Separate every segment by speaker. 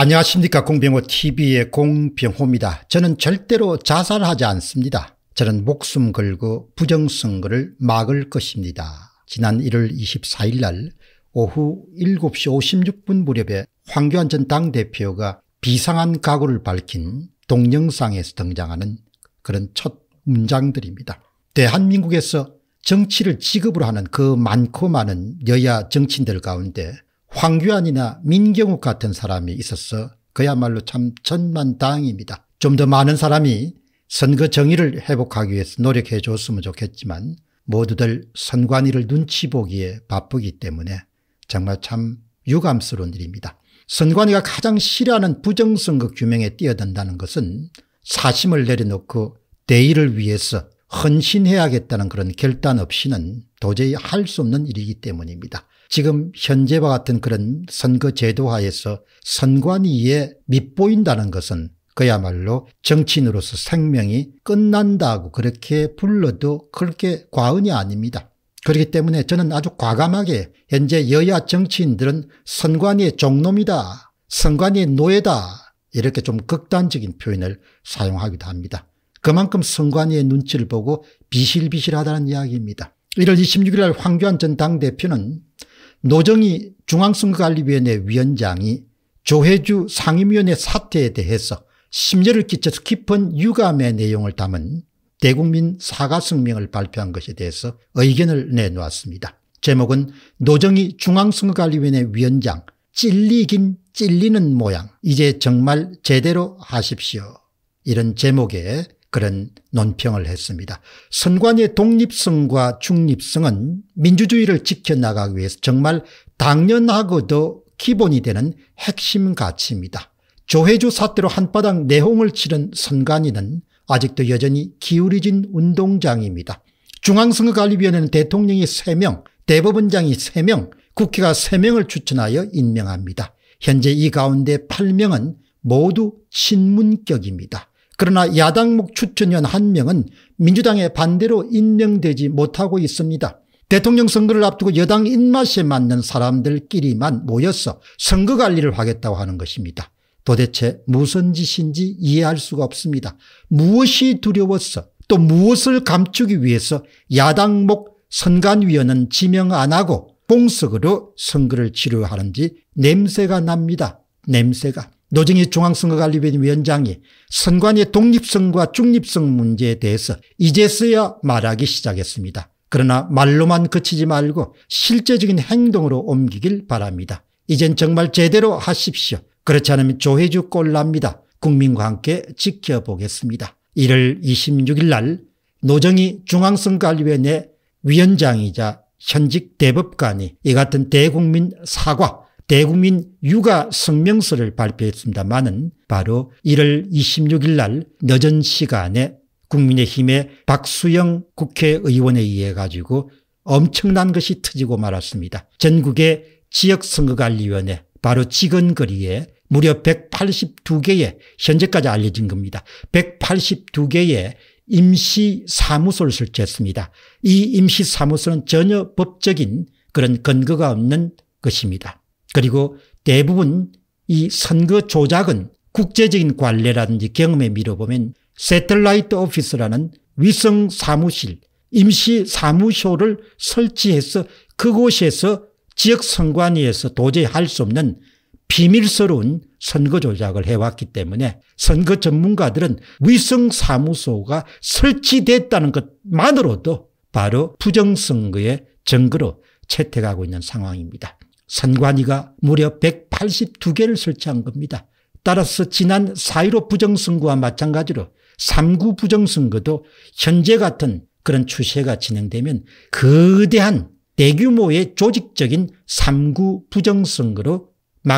Speaker 1: 안녕하십니까 공병호TV의 공병호입니다. 저는 절대로 자살하지 않습니다. 저는 목숨 걸고 부정선거를 막을 것입니다. 지난 1월 24일 날 오후 7시 56분 무렵에 황교안 전 당대표가 비상한 각오를 밝힌 동영상에서 등장하는 그런 첫 문장들입니다. 대한민국에서 정치를 직업으로 하는 그 많고 많은 여야 정치인들 가운데 황교안이나 민경욱 같은 사람이 있어서 그야말로 참 천만다행입니다. 좀 더 많은 사람이 선거 정의를 회복하기 위해서 노력해 줬으면 좋겠지만 모두들 선관위를 눈치 보기에 바쁘기 때문에 정말 참 유감스러운 일입니다. 선관위가 가장 싫어하는 부정선거 규명에 뛰어든다는 것은 사심을 내려놓고 대의를 위해서 헌신해야겠다는 그런 결단 없이는 도저히 할 수 없는 일이기 때문입니다. 지금 현재와 같은 그런 선거 제도 하에서 선관위에 밑보인다는 것은 그야말로 정치인으로서 생명이 끝난다고 그렇게 불러도 그렇게 과언이 아닙니다. 그렇기 때문에 저는 아주 과감하게 현재 여야 정치인들은 선관위의 종놈이다. 선관위의 노예다. 이렇게 좀 극단적인 표현을 사용하기도 합니다. 그만큼 선관위의 눈치를 보고 비실비실하다는 이야기입니다. 1월 26일 날 황교안 전 당대표는 노정희 중앙선거관리위원회 위원장이 조혜주 상임위원회 사태에 대해서 심려를 끼쳐서 깊은 유감의 내용을 담은 대국민 사과 성명을 발표한 것에 대해서 의견을 내놓았습니다. 제목은 노정희 중앙선거관리위원회 위원장 찔리긴 찔리는 모양 이제 정말 제대로 하십시오. 이런 제목의 그런 논평을 했습니다. 선관위의 독립성과 중립성은 민주주의를 지켜나가기 위해서 정말 당연하고도 기본이 되는 핵심 가치입니다. 조혜주 사태로 한바닥 내홍을 치른 선관위는 아직도 여전히 기울어진 운동장입니다. 중앙선거관리위원회는 대통령이 3명, 대법원장이 3명, 국회가 3명을 추천하여 임명합니다. 현재 이 가운데 8명은 모두 친문격입니다. 그러나 야당목 추천위원 한 명은 민주당의 반대로 임명되지 못하고 있습니다. 대통령 선거를 앞두고 여당 입맛에 맞는 사람들끼리만 모여서 선거 관리를 하겠다고 하는 것입니다. 도대체 무슨 짓인지 이해할 수가 없습니다. 무엇이 두려워서 또 무엇을 감추기 위해서 야당목 선관위원은 지명 안 하고 공석으로 선거를 치료하는지 냄새가 납니다. 냄새가. 노정희 중앙선거관리위원 위원장이 선관위의 독립성과 중립성 문제에 대해서 이제서야 말하기 시작했습니다. 그러나 말로만 그치지 말고 실제적인 행동으로 옮기길 바랍니다. 이젠 정말 제대로 하십시오. 그렇지 않으면 조혜주 꼴납니다. 국민과 함께 지켜보겠습니다. 1월 26일 날 노정희 중앙선관위원회 거리 위원장이자 현직 대법관이 이 같은 대국민 사과 대국민 육아 성명서를 발표했습니다만은 바로 1월 26일 날 늦은 시간에 국민의힘의 박수영 국회의원에 의해 가지고 엄청난 것이 터지고 말았습니다. 전국의 지역선거관리위원회 바로 직원거리에 무려 182개의 현재까지 알려진 겁니다. 182개의 임시사무소를 설치했습니다. 이 임시사무소는 전혀 법적인 그런 근거가 없는 것입니다. 그리고 대부분 이 선거 조작은 국제적인 관례라든지 경험에 미뤄보면 세틀라이트 오피스라는 위성 사무실 임시 사무소를 설치해서 그곳에서 지역 선관위에서 도저히 할 수 없는 비밀스러운 선거 조작을 해왔기 때문에 선거 전문가들은 위성 사무소가 설치됐다는 것만으로도 바로 부정선거의 증거로 채택하고 있는 상황입니다. 선관위가 무려 182개를 설치한 겁니다. 따라서 지난 4.15 부정선거와 마찬가지로 3구 부정선거도 현재 같은 그런 추세가 진행되면 거대한 대규모의 조직적인 3구 부정선거로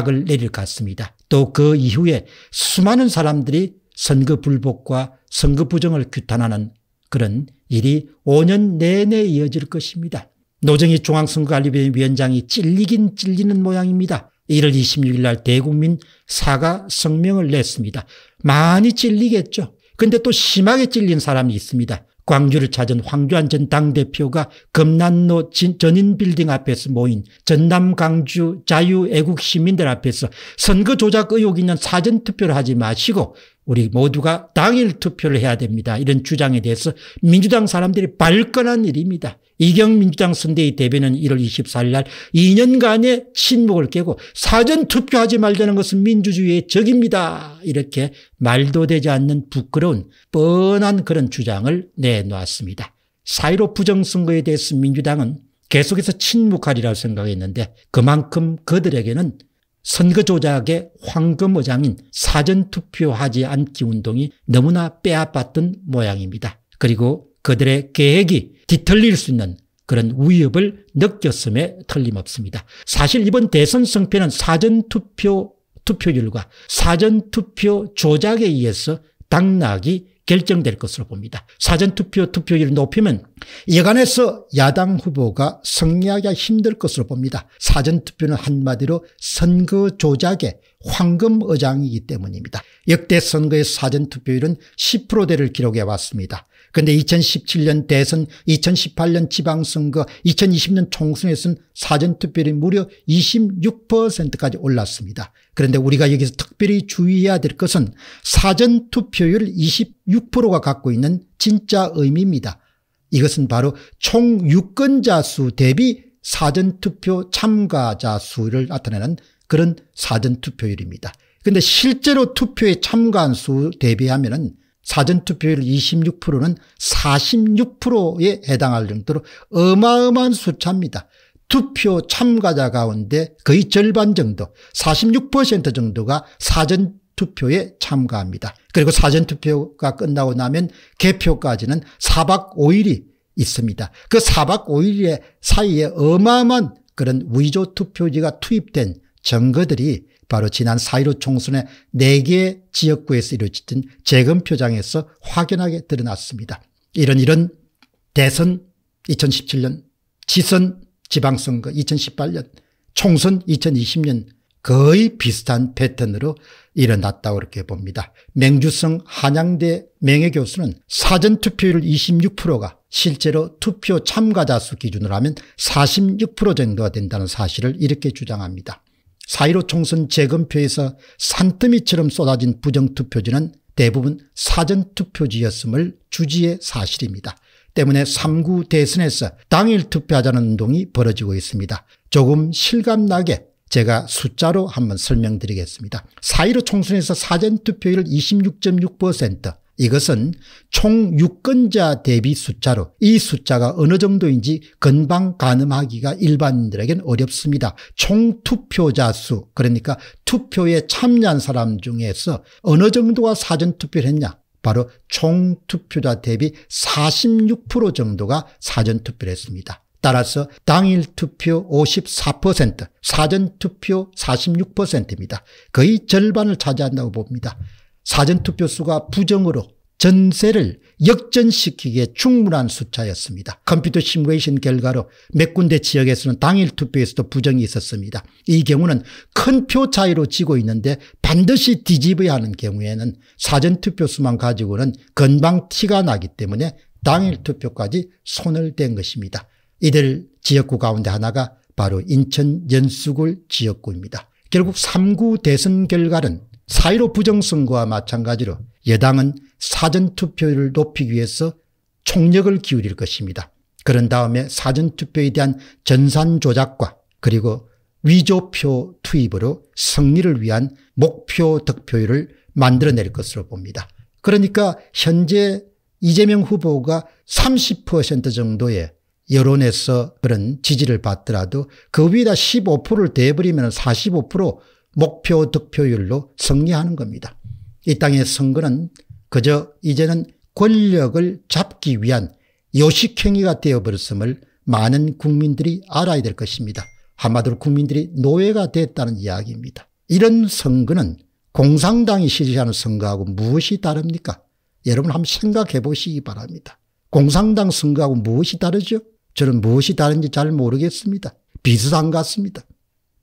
Speaker 1: 막을 내릴 것 같습니다. 또 그 이후에 수많은 사람들이 선거 불복과 선거 부정을 규탄하는 그런 일이 5년 내내 이어질 것입니다. 노정희 중앙선거관리위 위원장이 찔리긴 찔리는 모양입니다. 1월 26일 날 대국민 사과 성명을 냈습니다. 많이 찔리겠죠. 근데 또 심하게 찔린 사람이 있습니다. 광주를 찾은 황교안 전 당대표가 금난로 전인빌딩 앞에서 모인 전남 광주 자유애국 시민들 앞에서 선거 조작 의혹 있는 사전투표를 하지 마시고 우리 모두가 당일 투표를 해야 됩니다. 이런 주장에 대해서 민주당 사람들이 발끈한 일입니다. 이경 민주당 선대위 대변인 1월 24일 날 2년간의 침묵을 깨고 사전 투표하지 말자는 것은 민주주의의 적입니다. 이렇게 말도 되지 않는 부끄러운 뻔한 그런 주장을 내놓았습니다. 사이로 부정선거에 대해서 민주당은 계속해서 침묵하리라고 생각했는데 그만큼 그들에게는 선거 조작의 황금어장인 사전투표하지 않기 운동이 너무나 빼앗았던 모양입니다. 그리고 그들의 계획이 뒤틀릴 수 있는 그런 위협을 느꼈음에 틀림없습니다. 사실 이번 대선 성패는 사전투표 투표율과 사전투표 조작에 의해서 당락이 결정될 것으로 봅니다. 사전투표 투표율을 높이면 여간에서 야당 후보가 승리하기가 힘들 것으로 봅니다. 사전투표는 한마디로 선거 조작의 황금 의장이기 때문입니다. 역대 선거의 사전투표율은 10%대를 기록해 왔습니다. 그런데 2017년 대선, 2018년 지방선거, 2020년 총선에서는 사전투표율이 무려 26%까지 올랐습니다. 그런데 우리가 여기서 특별히 주의해야 될 것은 사전투표율 26%가 갖고 있는 진짜 의미입니다. 이것은 바로 총 유권자 수 대비 사전투표 참가자 수를 나타내는 그런 사전투표율입니다. 근데 실제로 투표에 참가한 수 대비하면 은 사전투표율 26%는 46%에 해당할 정도로 어마어마한 수차입니다. 투표 참가자 가운데 거의 절반 정도 46% 정도가 사전투표에 참가합니다. 그리고 사전투표가 끝나고 나면 개표까지는 4박 5일이 있습니다. 그 4박 5일 사이에 어마어마한 그런 위조 투표지가 투입된 정거들이 바로 지난 4.15 총선의 4개 지역구에서 이루어진 재검표장에서 확연하게 드러났습니다. 이런 이런 대선 2017년, 지선 지방선거 2018년, 총선 2020년 거의 비슷한 패턴으로 일어났다고 이렇게 봅니다. 맹주성 한양대 명예교수는 사전투표율 26%가 실제로 투표 참가자 수 기준으로 하면 46% 정도가 된다는 사실을 이렇게 주장합니다. 4.15 총선 재검표에서 산더미처럼 쏟아진 부정투표지는 대부분 사전투표지였음을 주지의 사실입니다. 때문에 3구 대선에서 당일 투표하자는 운동이 벌어지고 있습니다. 조금 실감나게 제가 숫자로 한번 설명드리겠습니다. 4.15 총선에서 사전투표율 26.6% 이것은 총 유권자 대비 숫자로 이 숫자가 어느 정도인지 건방 가늠하기가 일반인들에겐 어렵습니다. 총 투표자 수 그러니까 투표에 참여한 사람 중에서 어느 정도가 사전투표를 했냐 바로 총 투표자 대비 46% 정도가 사전투표를 했습니다. 따라서 당일 투표 54%, 사전 투표 46%입니다. 거의 절반을 차지한다고 봅니다. 사전투표 수가 부정으로 전세를 역전시키기에 충분한 숫자였습니다. 컴퓨터 시뮬레이션 결과로 몇 군데 지역에서는 당일 투표에서도 부정이 있었습니다. 이 경우는 큰 표 차이로 지고 있는데 반드시 뒤집어야 하는 경우에는 사전투표 수만 가지고는 건방 티가 나기 때문에 당일 투표까지 손을 댄 것입니다. 이들 지역구 가운데 하나가 바로 인천 연수구 지역구입니다. 결국 3구 대선 결과는 사이로 부정선거와 마찬가지로 여당은 사전투표율을 높이기 위해서 총력을 기울일 것입니다. 그런 다음에 사전투표에 대한 전산 조작과 그리고 위조표 투입으로 승리를 위한 목표 득표율을 만들어낼 것으로 봅니다. 그러니까 현재 이재명 후보가 30% 정도의 여론에서 그런 지지를 받더라도 그 위에다 15%를 대버리면 45% 목표 득표율로 승리하는 겁니다. 이 땅의 선거는 그저 이제는 권력을 잡기 위한 요식행위가 되어버렸음을 많은 국민들이 알아야 될 것입니다. 한마디로 국민들이 노예가 됐다는 이야기입니다. 이런 선거는 공산당이 실시하는 선거하고 무엇이 다릅니까? 여러분 한번 생각해 보시기 바랍니다. 공산당 선거하고 무엇이 다르죠? 저는 무엇이 다른지 잘 모르겠습니다. 비슷한 것 같습니다.